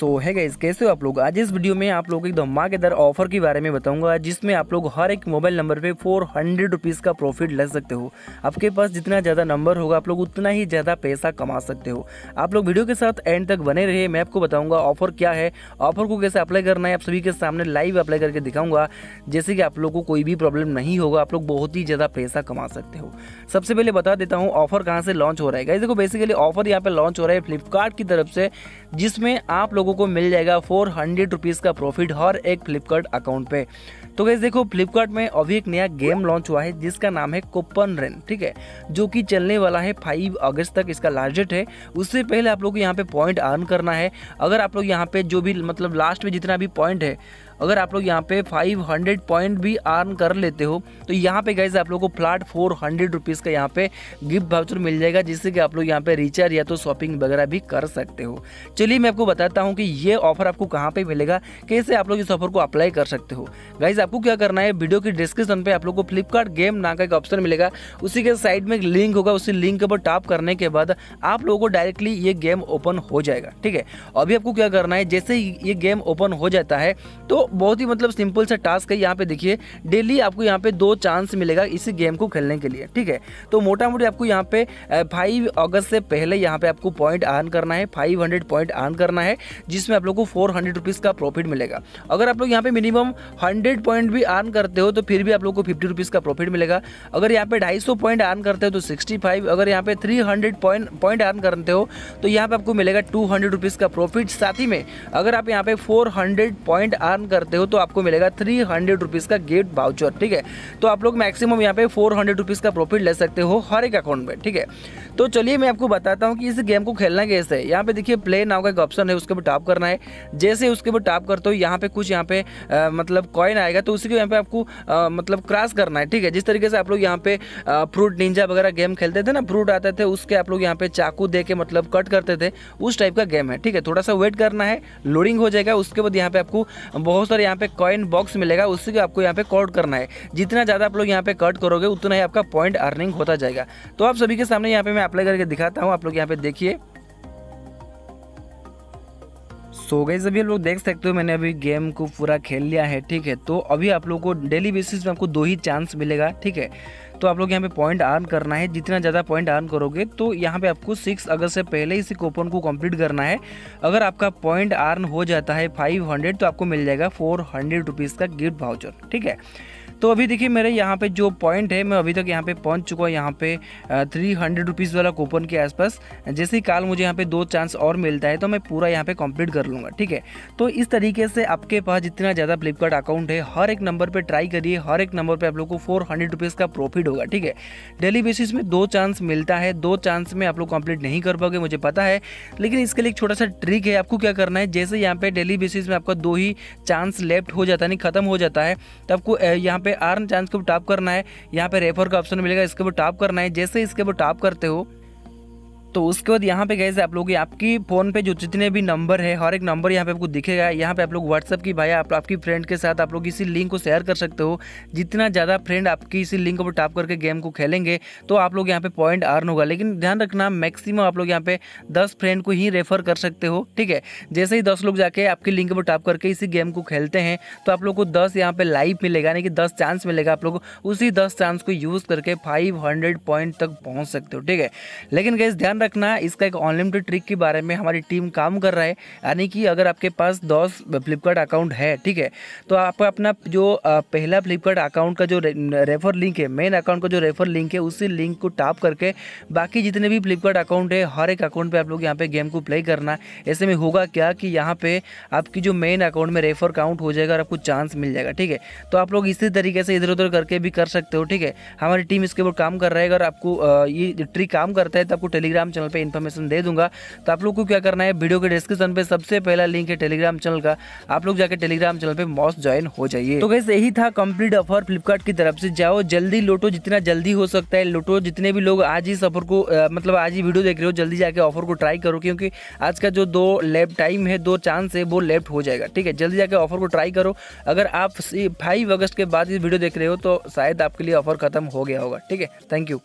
सो so, है guys कैसे हो आप लोग आज इस वीडियो में आप लोगों को एक धमाकेदार ऑफर के बारे में बताऊंगा जिसमें आप लोग हर एक मोबाइल नंबर पे फोर हंड्रेड रुपीज़ का प्रॉफिट ले सकते हो आपके पास जितना ज़्यादा नंबर होगा आप लोग उतना ही ज़्यादा पैसा कमा सकते हो आप लोग वीडियो के साथ एंड तक बने रहिए मैं आपको बताऊँगा ऑफर क्या है ऑफर को कैसे अप्लाई करना है आप सभी के सामने लाइव अप्लाई करके दिखाऊँगा जैसे कि आप लोग को कोई भी प्रॉब्लम नहीं होगा आप लोग बहुत ही ज़्यादा पैसा कमा सकते हो सबसे पहले बता देता हूँ ऑफर कहाँ से लॉन्च हो रहा है गाइज देखो बेसिकली ऑफर यहाँ पर लॉन्च हो रहा है फ्लिपकार्ट की तरफ से जिसमें आप लोगों लोगों को मिल जाएगा फोर हंड्रेड रुपीज़ का प्रॉफिट हर एक फ्लिपकार्ट अकाउंट पे तो गैस देखो फ्लिपकार्ट में अभी एक नया गेम लॉन्च हुआ है जिसका नाम है कोपन रेन ठीक है जो कि चलने वाला है फाइव अगस्त तक इसका लास्ट डेट है उससे पहले आप लोग को यहाँ पे पॉइंट अर्न करना है अगर आप लोग यहाँ पे जो भी मतलब लास्ट में जितना भी पॉइंट है अगर आप लोग यहाँ पे 500 पॉइंट भी अर्न कर लेते हो तो यहाँ पे गाइज आप लोग को फ्लाट फोर हंड्रेड रुपीज़ का यहाँ पे गिफ्ट भाउचर मिल जाएगा जिससे कि आप लोग यहाँ पे रिचार्ज या तो शॉपिंग वगैरह भी कर सकते हो चलिए मैं आपको बताता हूँ कि ये ऑफर आपको कहाँ पर मिलेगा कैसे आप लोग इस ऑफर को अप्लाई कर सकते हो गाइज आपको क्या करना है वीडियो के डिस्क्रिप्शन पर आप लोग को फ्लिपकार्ट गेम नाम का एक ऑप्शन मिलेगा उसी के साइड में एक लिंक होगा उसी लिंक के ऊपर टाप करने के बाद आप लोगों को डायरेक्टली ये गेम ओपन हो जाएगा ठीक है अभी आपको क्या करना है जैसे ये गेम ओपन हो जाता है तो बहुत ही मतलब सिंपल सा टास्क है यहाँ पे देखिए डेली आपको यहाँ पे दो चांस मिलेगा इस गेम को खेलने के लिए ठीक है तो मोटा मोटी आपको यहाँ पे फाइव अगस्त से पहले यहाँ पे आपको पॉइंट आन करना है फाइव हंड्रेड पॉइंट आन करना है जिसमें आप लोग को फोर हंड्रेड रुपीज़ का प्रॉफिट मिलेगा अगर आप लोग यहाँ पे मिनिमम हंड्रेड पॉइंट भी आन करते हो तो फिर भी आप लोग को फिफ्टी रुपीज़ का प्रॉफिट मिलेगा अगर यहाँ पे ढाई सौ पॉइंट आन करते हो तो सिक्सटी फाइव अगर यहाँ पे थ्री हंड्रेड पॉइंट पॉइंट आन करते हो तो यहाँ पे आपको मिलेगा टू हंड्रेड रुपीज़ का प्रॉफिट साथ ही में अगर आप यहाँ पे फोर हंड्रेड पॉइंट आर्न कर करते हो तो आपको मिलेगा थ्री हंड्रेड रुपीज़ का गेट बाउचर ठीक है तो आप लोग मैक्सिमम यहाँ पे फोर हंड्रेड रुपीज़ का प्रॉफिट ले सकते हो हर एक अकाउंट में ठीक है तो चलिए मैं आपको बताता हूँ कि इस गेम को खेलना कैसे है यहाँ पे देखिए प्ले नाउ का एक ऑप्शन है उसके ऊपर टाप करना है जैसे उसके ऊपर टाप करते हो यहाँ पे कुछ यहाँ पे आ, मतलब कॉइन आएगा तो उसी को यहाँ पे आपको आ, मतलब क्रॉस करना है ठीक है जिस तरीके से आप लोग यहाँ पे फ्रूट निंजा वगैरह गेम खेलते थे ना फ्रूट आते थे उसके आप लोग यहाँ पे चाकू दे के मतलब कट करते थे उस टाइप का गेम है ठीक है थोड़ा सा वेट करना है लोडिंग हो जाएगा उसके बाद यहाँ पे आपको बहुत दोस्तों यहाँ पे कॉइन बॉक्स मिलेगा उससे आपको यहाँ पे कॉर्ड करना है जितना ज़्यादा आप लोग यहाँ पे कट करोगे उतना ही आपका पॉइंट अर्निंग होता जाएगा तो आप सभी के सामने यहाँ पे मैं अप्लाई करके दिखाता हूँ आप लोग यहाँ पे देखिए सो गए अभी आप लोग देख सकते हो मैंने अभी गेम को पूरा खेल लिया है ठीक है तो अभी आप लोग को डेली बेसिस में आपको दो ही चांस मिलेगा ठीक है तो आप लोग यहाँ पे पॉइंट अर्न करना है जितना ज़्यादा पॉइंट अर्न करोगे तो यहाँ पे आपको सिक्स अगस्त से पहले इसी कूपन को कंप्लीट करना है अगर आपका पॉइंट अर्न हो जाता है फाइव हंड्रेड तो आपको मिल जाएगा फोर हंड्रेड रुपीज़ का गिफ्ट भाउचर ठीक है तो अभी देखिए मेरे यहाँ पे जो पॉइंट है मैं अभी तक यहाँ पे पहुँच चुका हूँ यहाँ पे थ्री हंड्रेड रुपीज़ वाला कूपन के आसपास जैसे ही काल मुझे यहाँ पे दो चांस और मिलता है तो मैं पूरा यहाँ पे कंप्लीट कर लूँगा ठीक है तो इस तरीके से आपके पास जितना ज़्यादा फ्लिपकार्ट अकाउंट है हर एक नंबर पर ट्राई करिए हर एक नंबर पर आप लोग को फोर हंड्रेड रुपीज़ का प्रॉफिट होगा ठीक है डेली बेसिस में दो चांस मिलता है दो चांस में आप लोग कंप्लीट नहीं कर पाओगे मुझे पता है लेकिन इसके लिए एक छोटा सा ट्रिक है आपको क्या करना है जैसे यहाँ पे डेली बेसिस में आपका दो ही चांस लेफ्ट हो जाता है नहीं खत्म हो जाता है तो आपको यहाँ पे पे आर्न चांस को टॉप करना है यहाँ पे रेफर का ऑप्शन मिलेगा इसके ऊपर टॉप करना है जैसे इसके ऊपर टॉप करते हो तो उसके बाद यहाँ पे गए आप लोग आपकी फ़ोन पे जो जितने भी नंबर है हर एक नंबर यहाँ पे आपको दिखेगा यहाँ पे आप लोग व्हाट्सअप की भाई आप आपकी फ्रेंड के साथ आप लोग इसी लिंक को शेयर कर सकते हो जितना ज़्यादा फ्रेंड आपकी इसी लिंक पर टाप करके गेम को खेलेंगे तो आप लोग यहाँ पे पॉइंट अर्न होगा लेकिन ध्यान रखना मैक्सिमम आप लोग यहाँ पे दस फ्रेंड को ही रेफर कर सकते हो ठीक है जैसे ही दस लोग जाके आपकी लिंक पर टाप करके इसी गेम को खेलते हैं तो आप लोग को दस यहाँ पर लाइव मिलेगा यानी कि दस चांस मिलेगा आप लोग उसी दस चांस को यूज़ करके फाइव पॉइंट तक पहुँच सकते हो ठीक है लेकिन गैस ध्यान रखना इसका एक अनलिमिटेड ट्रिक के बारे में हमारी टीम काम कर रहा है यानी कि अगर आपके पास दस फ्लिपकार्ट अकाउंट है ठीक है तो आप अपना जो पहला फ्लिपकार्ट अकाउंट का जो रेफर लिंक है मेन अकाउंट का जो रेफर लिंक है उसी लिंक को टाप करके बाकी जितने भी फ्लिपकार्ट अकाउंट है हर एक अकाउंट पर आप लोग यहाँ पे गेम को प्ले करना ऐसे में होगा क्या कि यहाँ पे आपकी जो मेन अकाउंट में रेफर काउंट हो जाएगा और आपको चांस मिल जाएगा ठीक है तो आप लोग इसी तरीके से इधर उधर करके भी कर सकते हो ठीक है हमारी टीम इसके ऊपर काम कर रहा है अगर आपको ये ट्रिक काम करता है तो आपको टेलीग्राम टेलीग्राम चैनल पर इन्फॉर्मेशन दे दूंगा तो आप लोग को क्या करना है वीडियो के डिस्क्रिप्शन पर सबसे पहला लिंक है टेलीग्राम चैनल का आप लोग जाकर टेलीग्राम चैनल पर मॉस ज्वाइन हो जाइए तो कैसे यही था कंप्लीट ऑफर फ्लिपकार्ट की तरफ से जाओ जल्दी लोटो जितना जल्दी हो सकता है लोटो जितने भी लोग आज ही सफर को मतलब आज ही वीडियो देख रहे हो जल्दी जाके ऑफर को ट्राई करो क्योंकि आज का जो दो लेफ्ट टाइम है दो चांस है वो लेफ्ट हो जाएगा ठीक है जल्दी जाके ऑफर को ट्राई करो अगर आप फाइव अगस्त के बाद इस वीडियो देख रहे हो तो शायद आपके लिए ऑफर खत्म हो गया होगा ठीक है थैंक यू